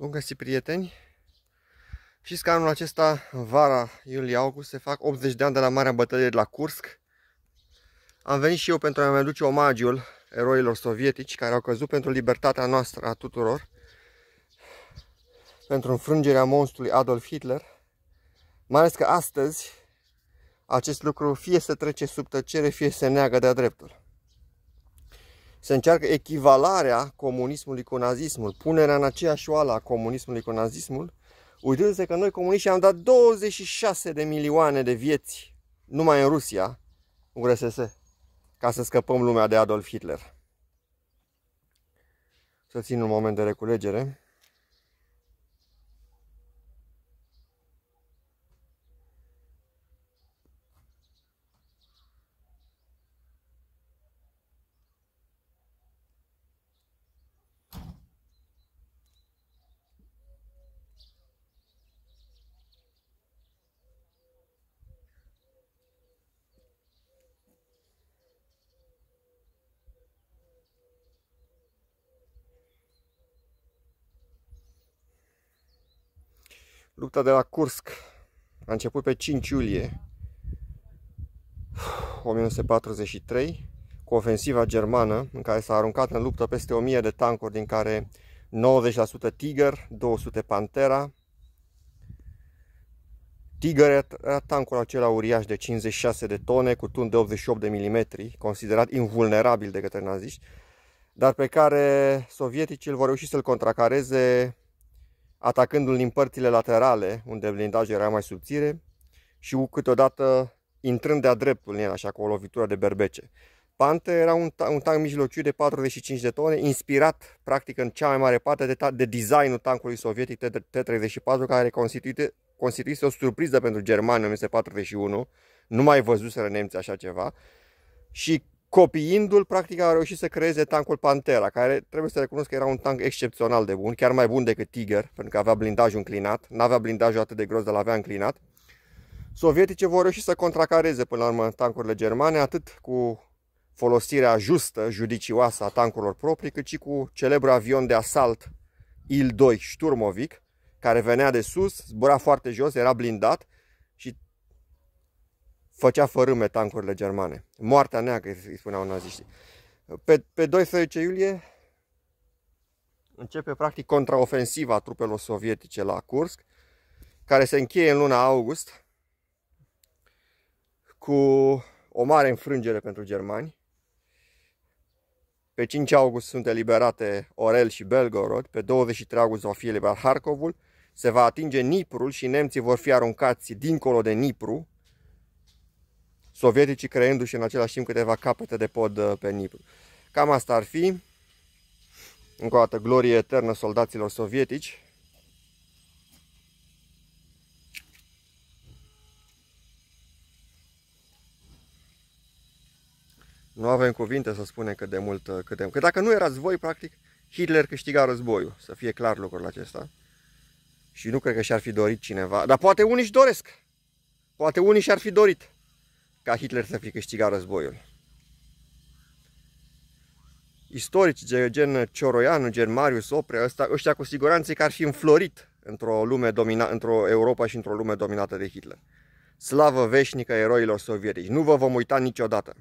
Bun găsit, prieteni! Știți că anul acesta, vara, iulie-august, se fac 80 de ani de la Marea Bătălie de la Kursk. Am venit și eu pentru a-mi aduce omagiul eroilor sovietici care au căzut pentru libertatea noastră a tuturor, pentru înfrângerea monstrului Adolf Hitler, mai ales că astăzi acest lucru fie se trece sub tăcere, fie se neagă de-a dreptul se încearcă echivalarea comunismului cu nazismul, punerea în aceeași oală a comunismului cu nazismul, uitându-se că noi comuniștii am dat 26 de milioane de vieți numai în Rusia, URSS, ca să scăpăm lumea de Adolf Hitler. Să țin un moment de reculegere. Lupta de la Kursk a început pe 5 iulie 1943 cu ofensiva germană în care s-a aruncat în luptă peste 1000 de tancuri din care 90% Tiger, 200 Pantera. Tiger era tancul acela uriaș de 56 de tone cu tun de 88 de mm, considerat invulnerabil de către naziști, dar pe care sovieticii îl vor reuși să-l contracareze atacându-l din părțile laterale, unde blindajul era mai subțire, și câteodată intrând de-a dreptul în el, așa cu o lovitură de berbece. Panther era un, ta- un tank mijlociu de 45 de tone, inspirat practic în cea mai mare parte de, de designul tankului sovietic T-34, care constituite, constituise o surpriză pentru Germania în 1941. Nu mai văzuseră nemții așa ceva. Și copiindu-l, practic a reușit să creeze tancul Pantera, care trebuie să recunosc că era un tank excepțional de bun, chiar mai bun decât Tiger, pentru că avea blindajul înclinat, nu avea blindajul atât de gros, dar l-avea înclinat. Sovietice vor reuși să contracareze până la urmă tancurile germane, atât cu folosirea justă, judicioasă a tancurilor proprii, cât și cu celebrul avion de asalt Il-2 Sturmovik, care venea de sus, zbura foarte jos, era blindat făcea fărâme tancurile germane. Moartea neagră, îi spuneau naziștii. Pe, pe 12 iulie începe practic contraofensiva trupelor sovietice la Kursk, care se încheie în luna august cu o mare înfrângere pentru germani. Pe 5 august sunt eliberate Orel și Belgorod, pe 23 august va fi eliberat Harkovul, se va atinge Niprul și nemții vor fi aruncați dincolo de Nipru, sovieticii creându-și în același timp câteva capete de pod uh, pe Nipru. Cam asta ar fi. Încă o dată, glorie eternă soldaților sovietici. Nu avem cuvinte să spunem cât de mult uh, câtem. Că dacă nu erați voi, practic, Hitler câștiga războiul. Să fie clar lucrul acesta. Și nu cred că și-ar fi dorit cineva. Dar poate unii își doresc. Poate unii și-ar fi dorit ca Hitler să fi câștigat războiul. Istorici gen Cioroianu, gen Marius Oprea, ăsta, ăștia cu siguranță că ar fi înflorit într-o lume domina, într-o Europa și într-o lume dominată de Hitler. Slavă veșnică eroilor sovietici. Nu vă vom uita niciodată.